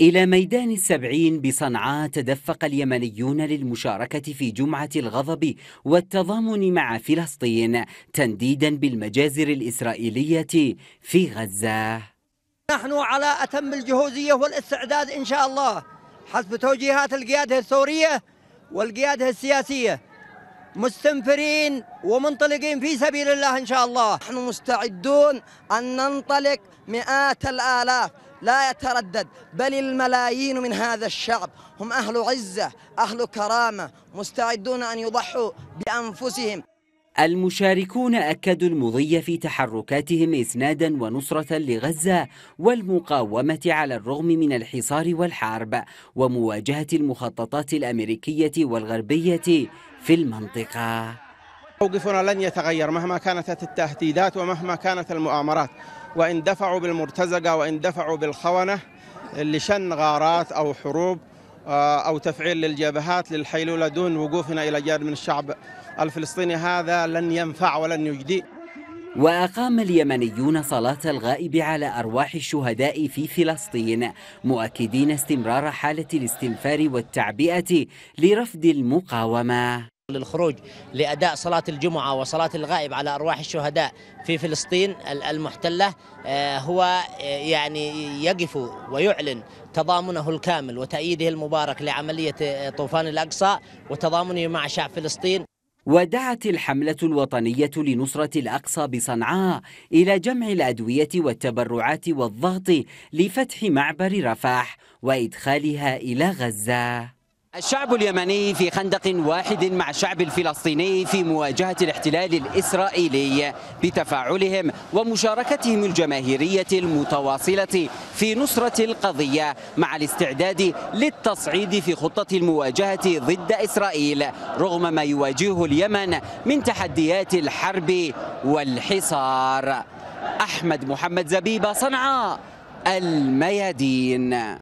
إلى ميدان السبعين بصنعاء تدفق اليمنيون للمشاركة في جمعة الغضب والتضامن مع فلسطين تنديدا بالمجازر الإسرائيلية في غزة نحن على أتم الجهوزية والاستعداد إن شاء الله حسب توجيهات القيادة الثورية والقيادة السياسية مستنفرين ومنطلقين في سبيل الله إن شاء الله نحن مستعدون أن ننطلق مئات الآلاف لا يتردد بل الملايين من هذا الشعب هم أهل عزة أهل كرامة مستعدون أن يضحوا بأنفسهم المشاركون أكدوا المضي في تحركاتهم إسنادا ونصرة لغزة والمقاومة على الرغم من الحصار والحرب ومواجهة المخططات الأمريكية والغربية في المنطقة موقفنا لن يتغير مهما كانت التهديدات ومهما كانت المؤامرات وإن دفعوا بالمرتزقة وإن دفعوا بالخونة لشن غارات أو حروب آه، أو تفعيل للجبهات للحيلولة دون وقوفنا إلى جانب من الشعب الفلسطيني هذا لن ينفع ولن يجدي وأقام اليمنيون صلاة الغائب على أرواح الشهداء في فلسطين مؤكدين استمرار حالة الاستنفار والتعبئة لرفض المقاومة للخروج لأداء صلاة الجمعة وصلاة الغائب على أرواح الشهداء في فلسطين المحتلة آه، هو آه، يعني يقف ويعلن تضامنه الكامل وتأييده المبارك لعملية آه، طوفان الأقصى وتضامنه مع شعب فلسطين ودعت الحملة الوطنية لنصرة الأقصى بصنعاء إلى جمع الأدوية والتبرعات والضغط لفتح معبر رفح وإدخالها إلى غزة الشعب اليمني في خندق واحد مع الشعب الفلسطيني في مواجهة الاحتلال الإسرائيلي بتفاعلهم ومشاركتهم الجماهيرية المتواصلة في نصرة القضية مع الاستعداد للتصعيد في خطة المواجهة ضد إسرائيل رغم ما يواجهه اليمن من تحديات الحرب والحصار أحمد محمد زبيبة صنعاء الميادين